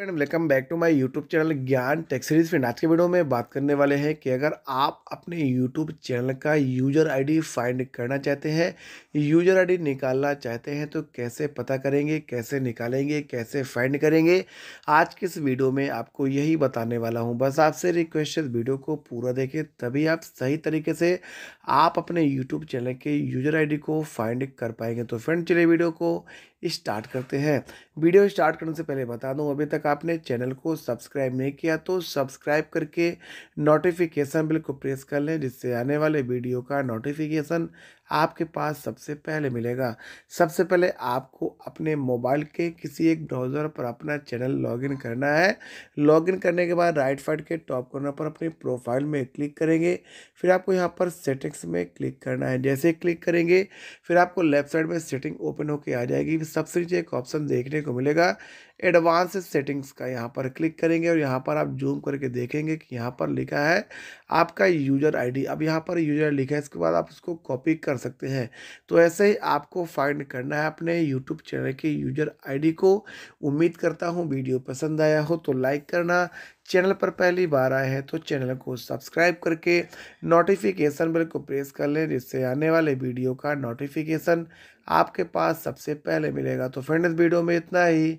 friend welcome back to my YouTube channel Gyan tech series friend आज के video में बात करने वाले हैं कि अगर आप अपने यूट्यूब चैनल का यूजर आईडी फाइंड करना चाहते हैं यूजर आईडी निकालना चाहते हैं तो कैसे पता करेंगे कैसे निकालेंगे कैसे फाइंड करेंगे आज के इस वीडियो में आपको यही बताने वाला हूँ बस आपसे रिक्वेस्ट है वीडियो को पूरा देखें तभी आप सही तरीके से आप अपने यूट्यूब चैनल के यूजर आई को फाइंड कर पाएंगे तो फ्रेंड चलिए वीडियो को स्टार्ट करते हैं वीडियो स्टार्ट करने से पहले बता दूँ अभी तक आपने चैनल को सब्सक्राइब नहीं किया तो सब्सक्राइब करके नोटिफिकेशन बिल को प्रेस कर लें जिससे आने वाले वीडियो का नोटिफिकेशन आपके पास सबसे पहले मिलेगा सबसे पहले आपको अपने मोबाइल के किसी एक ब्राउज़र पर अपना चैनल लॉगिन करना है लॉगिन करने के बाद राइट साइड के टॉप कॉर्नर पर अपनी प्रोफाइल में क्लिक करेंगे फिर आपको यहाँ पर सेटिंग्स में क्लिक करना है जैसे क्लिक करेंगे फिर आपको लेफ्ट साइड में सेटिंग ओपन होकर आ जाएगी सबसे नीचे एक ऑप्शन देखने को मिलेगा एडवांस सेटिंग्स का यहाँ पर क्लिक करेंगे और यहाँ पर आप जूम करके देखेंगे कि यहाँ पर लिखा है आपका यूजर आईडी अब यहाँ पर यूजर लिखा है इसके बाद आप इसको कॉपी कर सकते हैं तो ऐसे ही आपको फाइंड करना है अपने यूट्यूब चैनल के यूजर आईडी को उम्मीद करता हूँ वीडियो पसंद आया हो तो लाइक करना चैनल पर पहली बार आए हैं तो चैनल को सब्सक्राइब करके नोटिफिकेशन बिल को प्रेस कर लें जिससे आने वाले वीडियो का नोटिफिकेशन आपके पास सबसे पहले मिलेगा तो फ्रेंड्स वीडियो में इतना ही